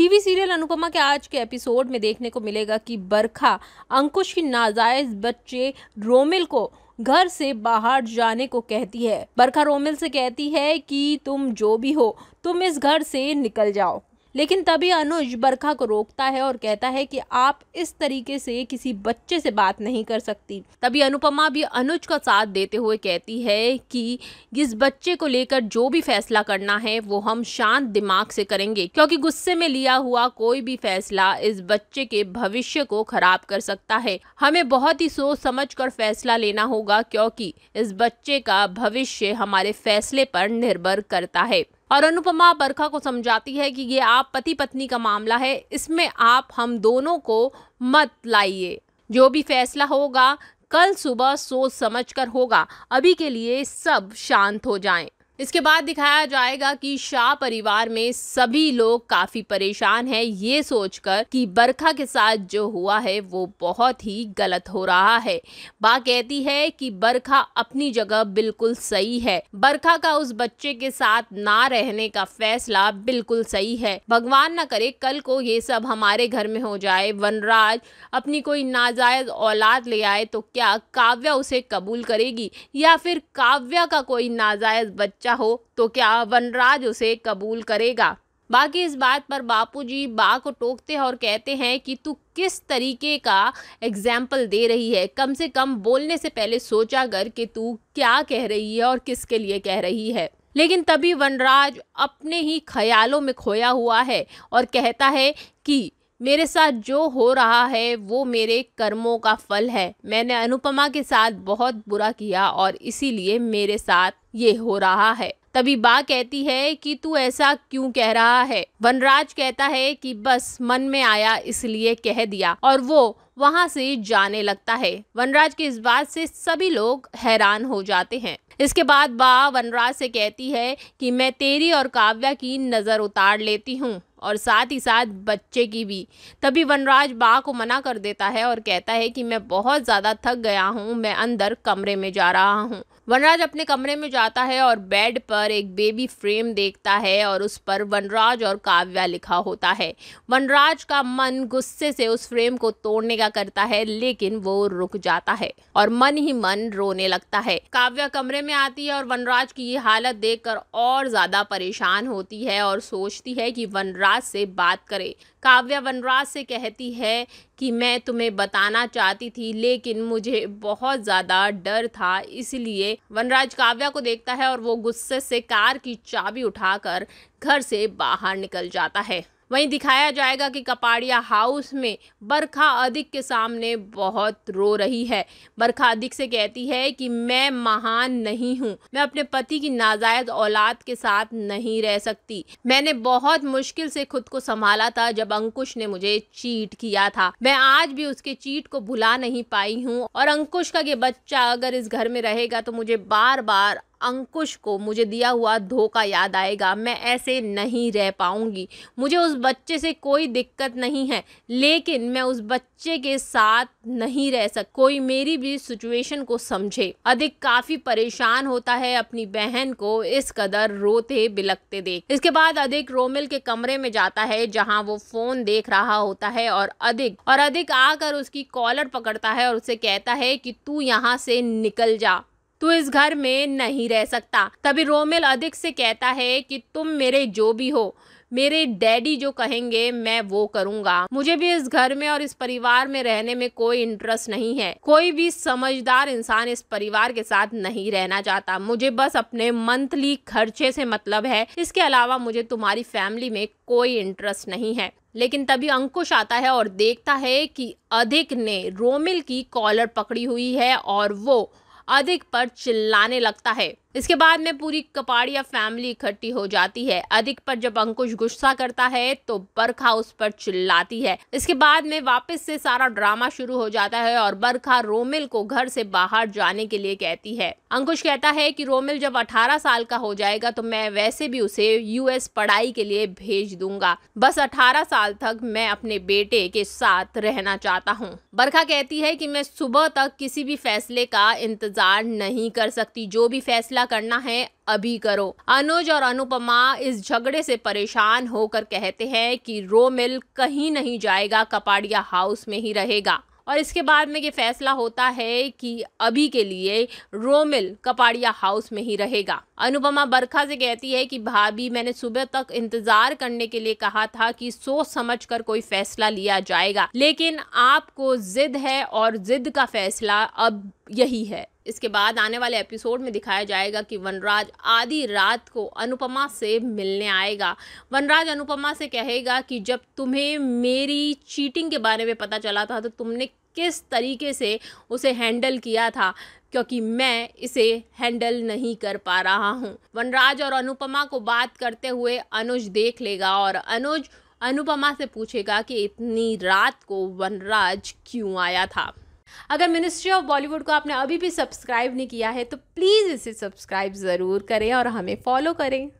TV serial Anupama के आज के एपिसोड में देखने को मिलेगा कि बरखा अंकुश की नाजायज बच्चे रोमिल को घर से बाहर जाने को कहती है बरखा रोमिल से कहती है कि तुम जो भी हो तुम इस घर से निकल जाओ लेकिन तभी अनुज बरखा को रोकता है और कहता है कि आप इस तरीके से किसी बच्चे से बात नहीं कर सकती तभी अनुपमा भी अनुज का साथ देते हुए कहती है कि इस बच्चे को लेकर जो भी फैसला करना है वो हम शांत दिमाग से करेंगे क्योंकि गुस्से में लिया हुआ कोई भी फैसला इस बच्चे के भविष्य को खराब कर सकता है हमें बहुत ही सोच समझ कर फैसला लेना होगा क्योंकि इस बच्चे का भविष्य हमारे फैसले पर निर्भर करता है और अनुपमा बरखा को समझाती है कि ये आप पति पत्नी का मामला है इसमें आप हम दोनों को मत लाइए जो भी फैसला होगा कल सुबह सोच समझ कर होगा अभी के लिए सब शांत हो जाएं इसके बाद दिखाया जाएगा कि शाह परिवार में सभी लोग काफी परेशान हैं ये सोचकर कि बरखा के साथ जो हुआ है वो बहुत ही गलत हो रहा है बा कहती है कि बरखा अपनी जगह बिल्कुल सही है बरखा का उस बच्चे के साथ ना रहने का फैसला बिल्कुल सही है भगवान ना करे कल को ये सब हमारे घर में हो जाए वनराज अपनी कोई नाजायज औलाद ले आए तो क्या काव्या उसे कबूल करेगी या फिर काव्या का कोई नाजायज बच्चा बच्चा हो तो क्या वनराज उसे कबूल करेगा बाकी इस बात पर बापूजी बा को टोकते हैं और कहते हैं कि तू किस तरीके का एग्जाम्पल दे रही है कम से कम बोलने से पहले सोचा कर कि तू क्या कह रही है और किसके लिए कह रही है लेकिन तभी वनराज अपने ही ख्यालों में खोया हुआ है और कहता है कि मेरे साथ जो हो रहा है वो मेरे कर्मों का फल है मैंने अनुपमा के साथ बहुत बुरा किया और इसीलिए मेरे साथ ये हो रहा है तभी बा कहती है कि तू ऐसा क्यों कह रहा है वनराज कहता है कि बस मन में आया इसलिए कह दिया और वो वहां से जाने लगता है वनराज की इस बात से सभी लोग हैरान हो जाते हैं इसके बाद बा वनराज से कहती है कि मैं तेरी और काव्या की नज़र उतार लेती हूँ और साथ ही साथ बच्चे की भी तभी वनराज बा को मना कर देता है और कहता है कि मैं बहुत ज़्यादा थक गया हूँ मैं अंदर कमरे में जा रहा हूँ वनराज अपने कमरे में जाता है और बेड पर एक बेबी फ्रेम देखता है और उस पर वनराज और काव्या लिखा होता है वनराज का मन गुस्से से उस फ्रेम को तोड़ने का करता है लेकिन वो रुक जाता है और मन ही मन रोने लगता है काव्या कमरे में आती है और वनराज की ये हालत देखकर और ज्यादा परेशान होती है और सोचती है कि वनराज से बात करे काव्या वनराज से कहती है कि मैं तुम्हें बताना चाहती थी लेकिन मुझे बहुत ज़्यादा डर था इसलिए वनराज काव्या को देखता है और वो गुस्से से कार की चाबी उठाकर घर से बाहर निकल जाता है वहीं दिखाया जाएगा कि कपाड़िया हाउस में बरखा अधिक के सामने बहुत रो रही है बरखा अधिक से कहती है कि मैं महान नहीं हूँ मैं अपने पति की नाजायज औलाद के साथ नहीं रह सकती मैंने बहुत मुश्किल से खुद को संभाला था जब अंकुश ने मुझे चीट किया था मैं आज भी उसके चीट को भुला नहीं पाई हूँ और अंकुश का ये बच्चा अगर इस घर में रहेगा तो मुझे बार बार अंकुश को मुझे दिया हुआ धोखा याद आएगा मैं ऐसे नहीं रह पाऊंगी मुझे उस बच्चे से कोई दिक्कत नहीं है लेकिन मैं उस बच्चे के साथ नहीं रह सक कोई मेरी भी सिचुएशन को समझे अधिक काफ़ी परेशान होता है अपनी बहन को इस कदर रोते बिलकते देख इसके बाद अधिक रोमिल के कमरे में जाता है जहाँ वो फ़ोन देख रहा होता है और अधिक और अधिक आकर उसकी कॉलर पकड़ता है और उसे कहता है कि तू यहाँ से निकल जा तू इस घर में नहीं रह सकता तभी रोमिल अधिक से कहता है कि तुम मेरे जो भी हो मेरे डैडी जो कहेंगे मैं वो करूंगा मुझे भी इस घर में और इस परिवार में रहने में कोई इंटरेस्ट नहीं है कोई भी समझदार इंसान इस परिवार के साथ नहीं रहना चाहता मुझे बस अपने मंथली खर्चे से मतलब है इसके अलावा मुझे तुम्हारी फैमिली में कोई इंटरेस्ट नहीं है लेकिन तभी अंकुश आता है और देखता है कि अधिक ने रोमिल की कॉलर पकड़ी हुई है और वो अधिक पर चिल्लाने लगता है इसके बाद में पूरी कपाड़िया फैमिली इकट्ठी हो जाती है अधिक पर जब अंकुश गुस्सा करता है तो बरखा उस पर चिल्लाती है इसके बाद में वापस से सारा ड्रामा शुरू हो जाता है और बरखा रोमिल को घर से बाहर जाने के लिए कहती है अंकुश कहता है कि रोमिल जब 18 साल का हो जाएगा तो मैं वैसे भी उसे यूएस पढ़ाई के लिए भेज दूंगा बस अठारह साल तक मैं अपने बेटे के साथ रहना चाहता हूँ बरखा कहती है की मैं सुबह तक किसी भी फैसले का इंतजार नहीं कर सकती जो भी फैसला फैसला करना है अभी करो अनुज और अनुपमा इस झगड़े से परेशान होकर कहते हैं कि रोमिल कहीं नहीं जाएगा कपाड़िया हाउस में ही रहेगा और इसके बाद में ये फैसला होता है कि अभी के लिए रोमिल कपाड़िया हाउस में ही रहेगा अनुपमा बरखा से कहती है कि भाभी मैंने सुबह तक इंतजार करने के लिए कहा था कि सोच समझ कर कोई फैसला लिया जाएगा लेकिन आपको जिद है और जिद का फैसला अब यही है इसके बाद आने वाले एपिसोड में दिखाया जाएगा कि वनराज आधी रात को अनुपमा से मिलने आएगा वनराज अनुपमा से कहेगा कि जब तुम्हें मेरी चीटिंग के बारे में पता चला था तो तुमने किस तरीके से उसे हैंडल किया था क्योंकि मैं इसे हैंडल नहीं कर पा रहा हूँ वनराज और अनुपमा को बात करते हुए अनुज देख लेगा और अनुज अनुपमा से पूछेगा कि इतनी रात को वनराज क्यों आया था अगर मिनिस्ट्री ऑफ बॉलीवुड को आपने अभी भी सब्सक्राइब नहीं किया है तो प्लीज़ इसे सब्सक्राइब ज़रूर करें और हमें फॉलो करें